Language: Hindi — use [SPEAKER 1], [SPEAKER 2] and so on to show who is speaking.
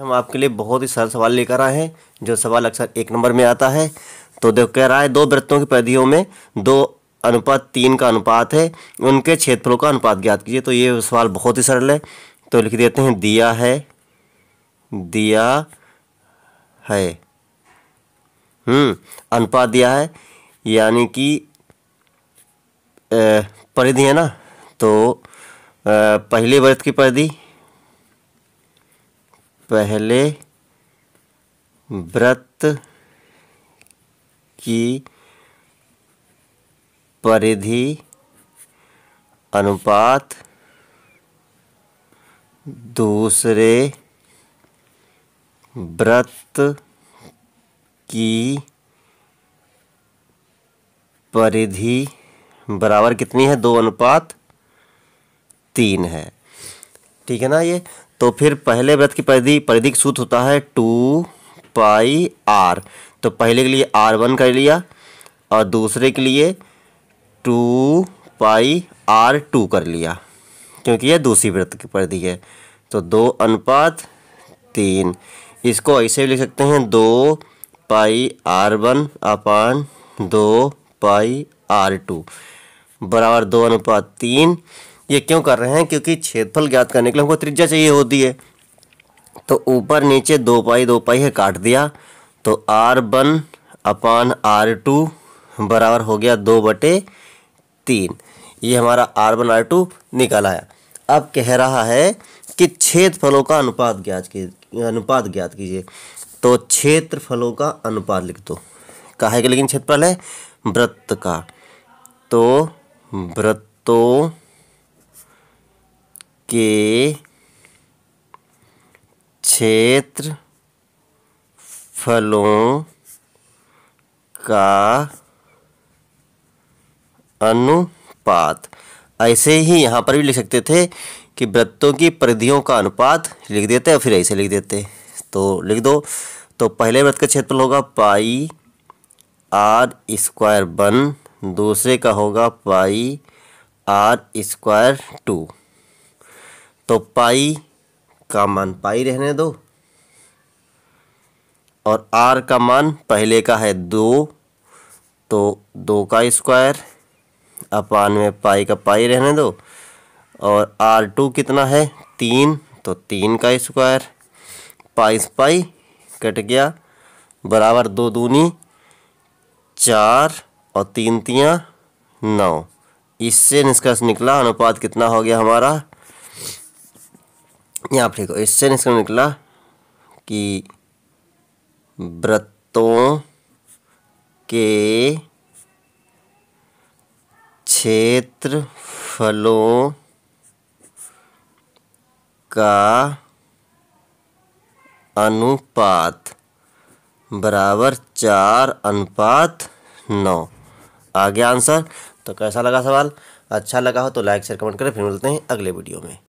[SPEAKER 1] हम आपके लिए बहुत ही सरल सवाल लेकर आए हैं जो सवाल अक्सर एक नंबर में आता है तो देखो कह रहा है दो वृत्तों की परिधियों में दो अनुपात तीन का अनुपात है उनके क्षेत्रफलों का अनुपात ज्ञात कीजिए तो ये सवाल बहुत ही सरल है तो लिख देते हैं दिया है दिया है हम्म, अनुपात दिया है यानी कि परिधि है ना तो पहले वृत्त की परिधि पहले व्रत की परिधि अनुपात दूसरे व्रत की परिधि बराबर कितनी है दो अनुपात तीन है ठीक है ना ये तो फिर पहले व्रत की परिधि परिधिक सूत्र होता है टू पाई आर तो पहले के लिए आर वन कर लिया और दूसरे के लिए टू पाई आर टू कर लिया क्योंकि यह दूसरी व्रत की परिधि है तो दो अनुपात तीन इसको ऐसे भी लिख सकते हैं दो पाई आर वन अपान दो पाई आर टू बराबर दो अनुपात तीन ये क्यों कर रहे हैं क्योंकि क्षेत्रफल ज्ञात करने के लिए हमको त्रिज्या चाहिए होती है तो ऊपर नीचे दो पाई दो पाई है काट दिया तो R one upon R two बराबर हो गया दो बटे तीन ये हमारा आर वन आर टू निकल आया अब कह रहा है कि क्षेत्रफलों का अनुपात ज्ञात कीजिए अनुपात ज्ञात कीजिए तो क्षेत्रफलों का अनुपात लिख दो कहा है कि लेकिन क्षेत्रफल है वृत्त का तो वृत्तों के क्षेत्र फलों का अनुपात ऐसे ही यहाँ पर भी लिख सकते थे कि वृत्तों की परिधियों का अनुपात लिख देते और फिर ऐसे लिख देते तो लिख दो तो पहले वृत्त का क्षेत्रफल होगा पाई आर स्क्वायर वन दूसरे का होगा पाई आर स्क्वायर टू तो पाई का मान पाई रहने दो और आर का मान पहले का है दो तो दो का स्क्वायर अपान में पाई का पाई रहने दो और आर टू कितना है तीन तो तीन का स्क्वायर पाई पाई कट गया बराबर दो दूनी चार और तीन तियाँ नौ इससे निष्कर्ष निकला अनुपात कितना हो गया हमारा यहाँ पर देखो इससे निष्कर्ष निकला कि व्रतों के क्षेत्र फलों का अनुपात बराबर चार अनुपात नौ आ गया आंसर तो कैसा लगा सवाल अच्छा लगा हो तो लाइक शेयर कमेंट करें फिर मिलते हैं अगले वीडियो में